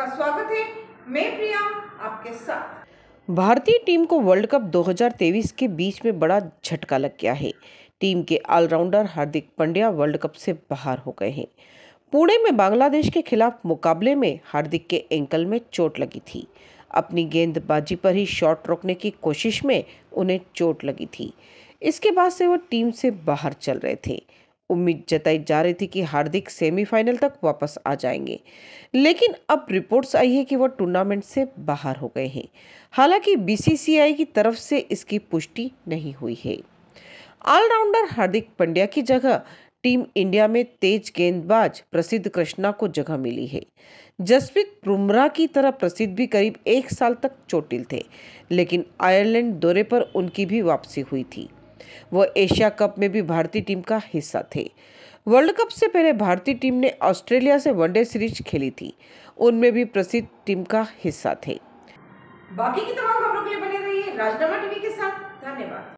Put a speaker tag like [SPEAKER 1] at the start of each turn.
[SPEAKER 1] आपका स्वागत है मैं प्रिया आपके साथ
[SPEAKER 2] भारतीय टीम को वर्ल्ड कप 2023 के बीच में बड़ा झटका लग गया है टीम के allrounder Hardik Pandya world cup से बाहर हो गए हैं पुणे में बांग्लादेश के खिलाफ मुकाबले में हार्दिक के एंकल में चोट लगी थी अपनी गेंदबाजी पर ही शॉट रोकने की कोशिश में उन्हें चोट लगी थी इसके बाद से वो टीम से बाहर चल रहे थे उम्मीद जताई जा रही थी कि हार्दिक सेमीफाइनल तक वापस आ जाएंगे लेकिन अब रिपोर्ट्स आई है कि वह टूर्नामेंट से बाहर हो गए हैं हालांकि बीसीसीआई की तरफ से इसकी पुष्टि नहीं हुई है ऑलराउंडर हार्दिक पंड्या की जगह टीम इंडिया में तेज गेंदबाज प्रसिद्ध कृष्णा को जगह मिली है जसप्रीत बुमराह की तरह प्रसिद्ध भी करीब एक साल तक चोटिल थे लेकिन आयरलैंड दौरे पर उनकी भी वापसी हुई थी वो एशिया कप में भी भारतीय टीम का हिस्सा थे वर्ल्ड कप से पहले भारतीय टीम ने ऑस्ट्रेलिया से वनडे सीरीज खेली थी उनमें भी प्रसिद्ध टीम का हिस्सा थे बाकी की तमाम खबरों के लिए बने रहिए राजनामा टीवी के साथ धन्यवाद